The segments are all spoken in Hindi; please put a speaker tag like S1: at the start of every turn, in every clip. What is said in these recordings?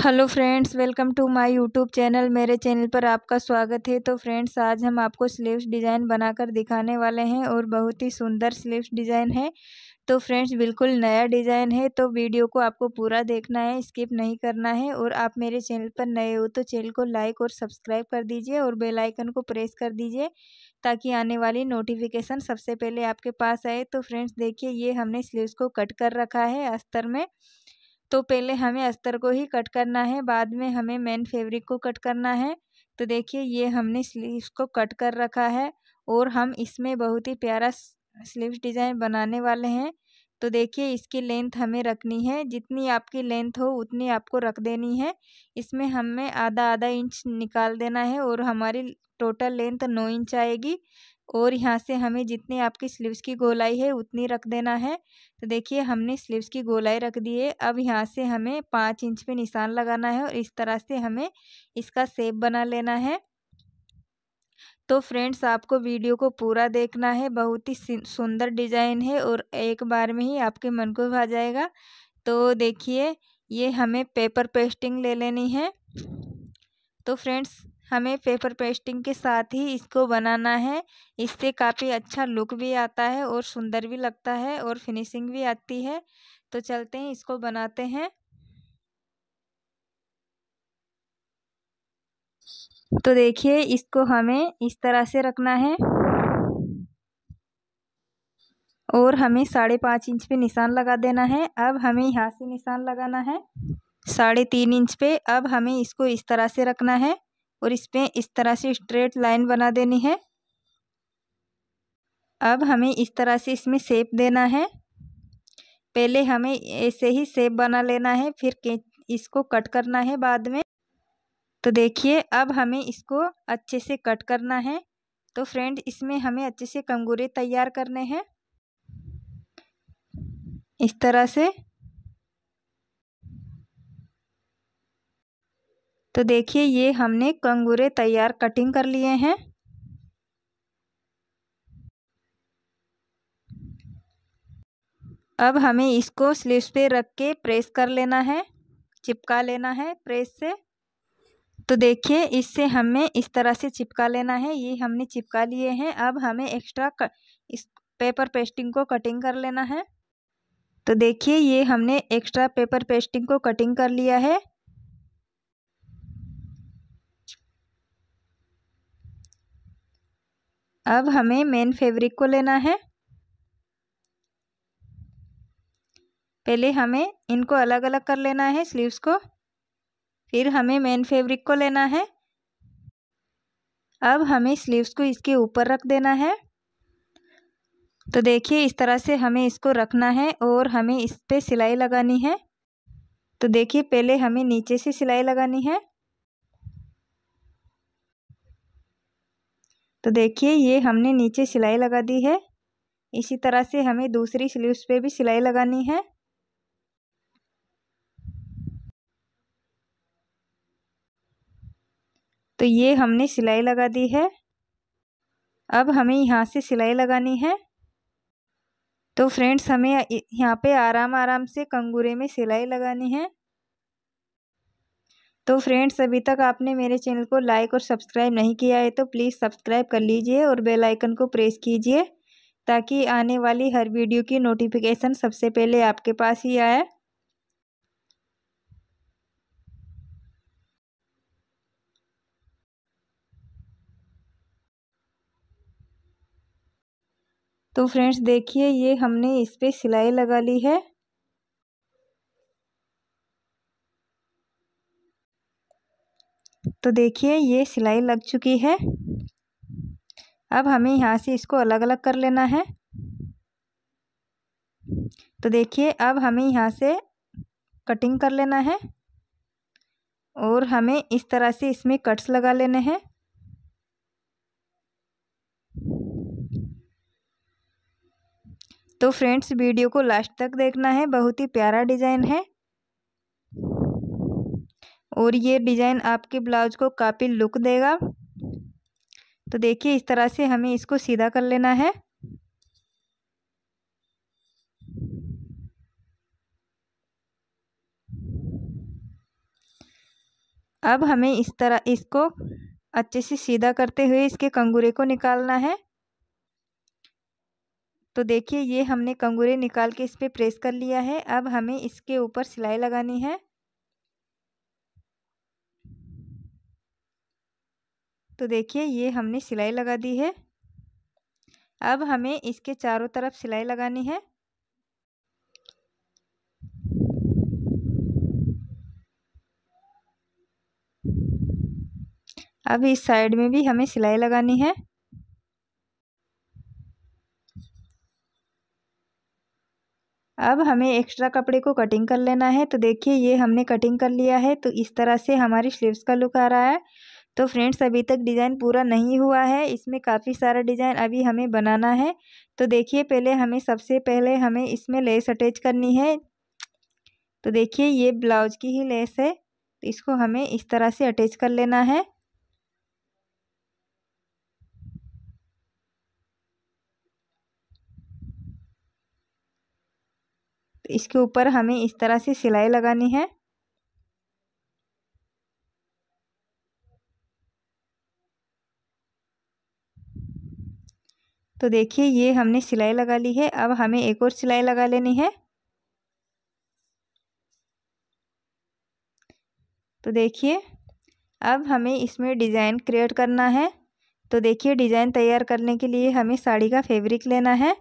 S1: hello friends welcome to my YouTube channel मेरे चैनल पर आपका स्वागत है तो फ्रेंड्स आज हम आपको स्लीव्स डिज़ाइन बनाकर दिखाने वाले हैं और बहुत ही सुंदर स्लीव्स डिज़ाइन है तो फ्रेंड्स बिल्कुल नया डिज़ाइन है तो वीडियो को आपको पूरा देखना है स्किप नहीं करना है और आप मेरे चैनल पर नए हो तो चैनल को लाइक और सब्सक्राइब कर दीजिए और बेल आइकन को प्रेस कर दीजिए ताकि आने वाली नोटिफिकेशन सबसे पहले आपके पास आए तो फ्रेंड्स देखिए ये हमने स्लीव्स को कट कर रखा है अस्तर में तो पहले हमें अस्तर को ही कट करना है बाद में हमें मेन फैब्रिक को कट करना है तो देखिए ये हमने स्लीव्स को कट कर रखा है और हम इसमें बहुत ही प्यारा स्लीव्स डिज़ाइन बनाने वाले हैं तो देखिए इसकी लेंथ हमें रखनी है जितनी आपकी लेंथ हो उतनी आपको रख देनी है इसमें हमें आधा आधा इंच निकाल देना है और हमारी टोटल लेंथ नौ इंच आएगी और यहाँ से हमें जितनी आपकी स्लीव्स की गोलाई है उतनी रख देना है तो देखिए हमने स्लीव्स की गोलाई रख दी है अब यहाँ से हमें पाँच इंच पे निशान लगाना है और इस तरह से हमें इसका सेप बना लेना है तो फ्रेंड्स आपको वीडियो को पूरा देखना है बहुत ही सुंदर डिज़ाइन है और एक बार में ही आपके मन को भा जाएगा तो देखिए ये हमें पेपर पेस्टिंग ले लेनी है तो फ्रेंड्स हमें पेपर पेस्टिंग के साथ ही इसको बनाना है इससे काफ़ी अच्छा लुक भी आता है और सुंदर भी लगता है और फिनिशिंग भी आती है तो चलते हैं इसको बनाते हैं तो देखिए इसको हमें इस तरह से रखना है और हमें साढ़े पाँच इंच पे निशान लगा देना है अब हमें यहाँ से निशान लगाना है साढ़े तीन इंच पे अब हमें इसको इस तरह से रखना है और इसमें इस तरह से स्ट्रेट लाइन बना देनी है अब हमें इस तरह से इसमें सेप देना है पहले हमें ऐसे ही सेप बना लेना है फिर इसको कट करना है बाद में तो देखिए अब हमें इसको अच्छे से कट करना है तो फ्रेंड इसमें हमें अच्छे से कंगूरे तैयार करने हैं इस तरह से तो देखिए ये हमने कंगूरे तैयार कटिंग कर लिए हैं अब हमें इसको स्लीव्स पे रख के प्रेस कर लेना है चिपका लेना है प्रेस से तो देखिए इससे हमें इस तरह से चिपका लेना है ये हमने चिपका लिए हैं अब हमें एक्स्ट्रा इस पेपर पेस्टिंग को कटिंग कर लेना है तो देखिए ये हमने एक्स्ट्रा पेपर पेस्टिंग को कटिंग कर लिया है अब हमें मेन फैब्रिक को लेना है पहले हमें इनको अलग अलग कर लेना है स्लीव्स को फिर हमें मेन फैब्रिक को लेना है अब हमें स्लीव्स को इसके ऊपर रख देना है तो देखिए इस तरह से हमें इसको रखना है और हमें इस पर सिलाई लगानी है तो देखिए पहले हमें नीचे से सिलाई लगानी है तो देखिए ये हमने नीचे सिलाई लगा दी है इसी तरह से हमें दूसरी स्लीव्स पे भी सिलाई लगानी है तो ये हमने सिलाई लगा दी है अब हमें यहाँ से सिलाई लगानी है तो फ्रेंड्स हमें यहाँ पे आराम आराम से कंगूरे में सिलाई लगानी है तो फ्रेंड्स अभी तक आपने मेरे चैनल को लाइक और सब्सक्राइब नहीं किया है तो प्लीज़ सब्सक्राइब कर लीजिए और बेल आइकन को प्रेस कीजिए ताकि आने वाली हर वीडियो की नोटिफिकेशन सबसे पहले आपके पास ही आए तो फ्रेंड्स देखिए ये हमने इस पर सिलाई लगा ली है तो देखिए ये सिलाई लग चुकी है अब हमें यहाँ से इसको अलग अलग कर लेना है तो देखिए अब हमें यहाँ से कटिंग कर लेना है और हमें इस तरह से इसमें कट्स लगा लेने हैं तो फ्रेंड्स वीडियो को लास्ट तक देखना है बहुत ही प्यारा डिज़ाइन है और ये डिज़ाइन आपके ब्लाउज को काफ़ी लुक देगा तो देखिए इस तरह से हमें इसको सीधा कर लेना है अब हमें इस तरह इसको अच्छे से सीधा करते हुए इसके कंगूरे को निकालना है तो देखिए ये हमने कंगूरे निकाल के इस पर प्रेस कर लिया है अब हमें इसके ऊपर सिलाई लगानी है तो देखिए ये हमने सिलाई लगा दी है अब हमें इसके चारों तरफ सिलाई लगानी है अब इस साइड में भी हमें सिलाई लगानी है अब हमें एक्स्ट्रा कपड़े को कटिंग कर लेना है तो देखिए ये हमने कटिंग कर लिया है तो इस तरह से हमारी स्लीव्स का लुक आ रहा है तो फ्रेंड्स अभी तक डिज़ाइन पूरा नहीं हुआ है इसमें काफ़ी सारा डिज़ाइन अभी हमें बनाना है तो देखिए पहले हमें सबसे पहले हमें इसमें लेस अटैच करनी है तो देखिए ये ब्लाउज की ही लेस है तो इसको हमें इस तरह से अटैच कर लेना है तो इसके ऊपर हमें इस तरह से सिलाई लगानी है तो देखिए ये हमने सिलाई लगा ली है अब हमें एक और सिलाई लगा लेनी है तो देखिए अब हमें इसमें डिज़ाइन क्रिएट करना है तो देखिए डिज़ाइन तैयार करने के लिए हमें साड़ी का फैब्रिक लेना है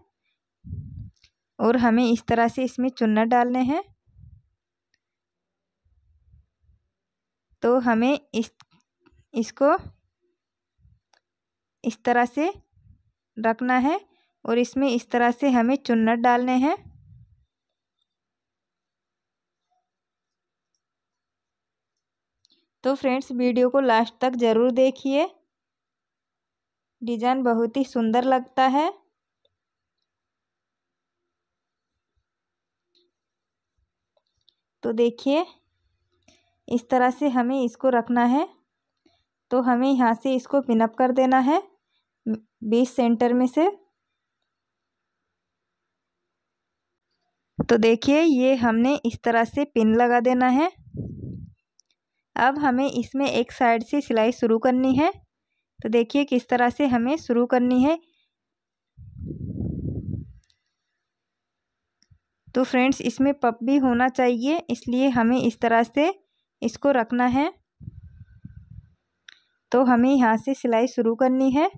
S1: और हमें इस तरह से इसमें चुन्नट डालने हैं तो हमें इस इसको इस तरह से रखना है और इसमें इस तरह से हमें चुन्नट डालने हैं तो फ्रेंड्स वीडियो को लास्ट तक ज़रूर देखिए डिज़ाइन बहुत ही सुंदर लगता है तो देखिए इस तरह से हमें इसको रखना है तो हमें यहाँ से इसको पिनअप कर देना है बीस सेंटर में से तो देखिए ये हमने इस तरह से पिन लगा देना है अब हमें इसमें एक साइड से सिलाई शुरू करनी है तो देखिए किस तरह से हमें शुरू करनी है तो फ्रेंड्स इसमें पप भी होना चाहिए इसलिए हमें इस तरह से इसको रखना है तो हमें यहाँ से सिलाई शुरू करनी है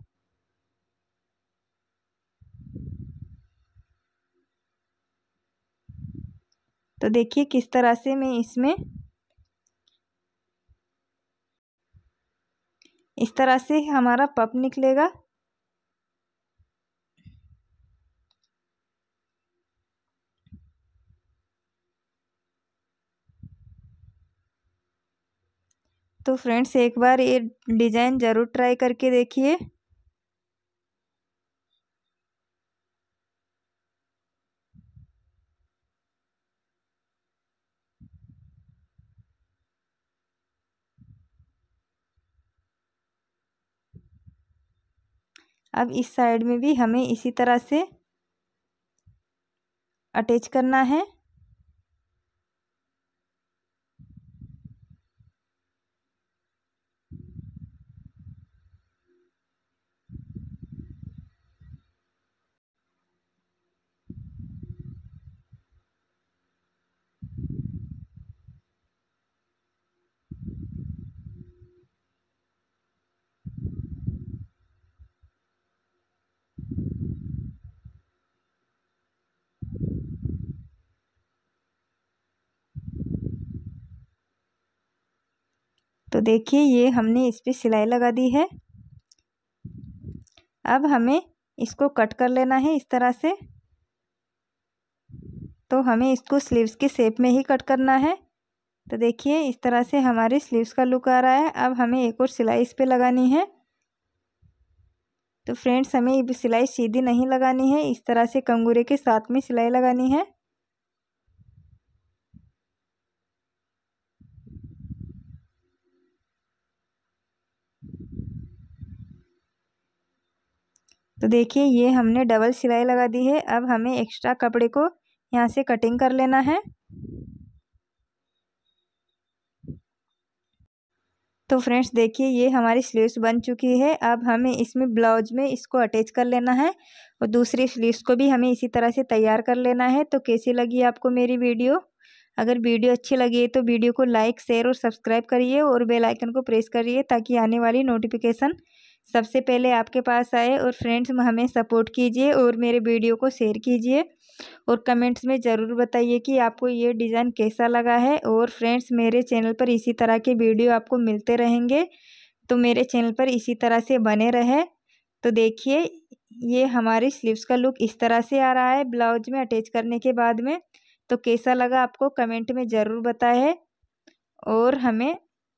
S1: तो देखिए किस तरह से मैं इसमें इस तरह से हमारा पप निकलेगा तो फ्रेंड्स एक बार ये डिज़ाइन ज़रूर ट्राई करके देखिए अब इस साइड में भी हमें इसी तरह से अटैच करना है तो देखिए ये हमने इस पर सिलाई लगा दी है अब हमें इसको कट कर लेना है इस तरह से तो हमें इसको स्लीव्स के शेप में ही कट करना है तो देखिए इस तरह से हमारे स्लीव्स का लुक आ रहा है अब हमें एक और सिलाई इस पर लगानी है तो फ्रेंड्स हमें सिलाई सीधी नहीं लगानी है इस तरह से कंगूरे के साथ में सिलाई लगानी है तो देखिए ये हमने डबल सिलाई लगा दी है अब हमें एक्स्ट्रा कपड़े को यहाँ से कटिंग कर लेना है तो फ्रेंड्स देखिए ये हमारी स्लीव्स बन चुकी है अब हमें इसमें ब्लाउज में इसको अटैच कर लेना है और दूसरी स्लीव्स को भी हमें इसी तरह से तैयार कर लेना है तो कैसी लगी आपको मेरी वीडियो अगर वीडियो अच्छी लगी है तो वीडियो को लाइक शेयर और सब्सक्राइब करिए और बेल आइकन को प्रेस करिए ताकि आने वाली नोटिफिकेशन सबसे पहले आपके पास आए और फ्रेंड्स हमें सपोर्ट कीजिए और मेरे वीडियो को शेयर कीजिए और कमेंट्स में ज़रूर बताइए कि आपको ये डिज़ाइन कैसा लगा है और फ्रेंड्स मेरे चैनल पर इसी तरह के वीडियो आपको मिलते रहेंगे तो मेरे चैनल पर इसी तरह से बने रहे तो देखिए ये हमारी स्लीव्स का लुक इस तरह से आ रहा है ब्लाउज में अटैच करने के बाद में तो कैसा लगा आपको कमेंट में ज़रूर बताए और हमें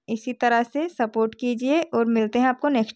S1: इसी तरह से सपोर्ट कीजिए और मिलते हैं आपको नेक्स्ट